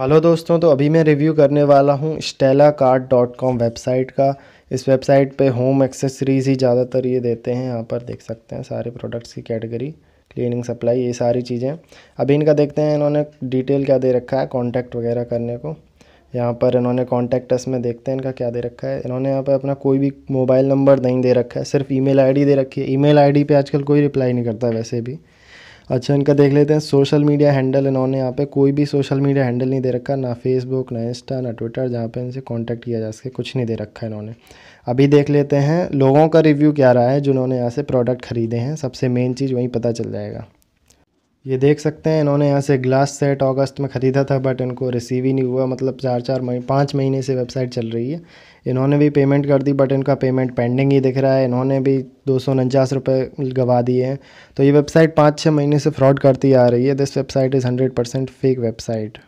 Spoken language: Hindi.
हेलो दोस्तों तो अभी मैं रिव्यू करने वाला हूँ Stella card dot com website का इस वेबसाइट पे होम एक्सेसरीज़ ही ज़्यादातर ये देते हैं यहाँ पर देख सकते हैं सारे प्रोडक्ट्स की कैटेगरी क्लीनिंग सप्लाई ये सारी चीज़ें अभी इनका देखते हैं इन्होंने डिटेल क्या दे रखा है कॉन्टैक्ट वगैरह करने को यहाँ पर इन्होंने कॉन्टैक्ट अस में देखते हैं इनका क्या दे रखा है इन्होंने यहाँ पर अपना कोई भी मोबाइल नंबर नहीं दे रखा है सिर्फ ई मेल दे रखी है ई मेल पे आजकल कोई रिप्लाई नहीं करता वैसे भी अच्छा इनका देख लेते हैं सोशल मीडिया हैंडल इन्होंने यहाँ पे कोई भी सोशल मीडिया हैंडल नहीं दे रखा ना फेसबुक ना इंस्टा ना ट्विटर जहाँ पे इनसे कांटेक्ट किया जा सके कुछ नहीं दे रखा इन्होंने अभी देख लेते हैं लोगों का रिव्यू क्या रहा है जिन्होंने यहाँ से प्रोडक्ट ख़रीदे हैं सबसे मेन चीज़ वहीं पता चल जाएगा ये देख सकते हैं इन्होंने यहाँ से ग्लास सेट अगस्त में ख़रीदा था बट इनको रिसीव ही नहीं हुआ मतलब चार चार महीने पाँच महीने से वेबसाइट चल रही है इन्होंने भी पेमेंट कर दी बट इनका पेमेंट पेंडिंग ही दिख रहा है इन्होंने भी दो सौ उनचास रुपये गवा दिए हैं तो ये वेबसाइट पाँच छः महीने से फ्रॉड करती आ रही है this website is hundred percent fake website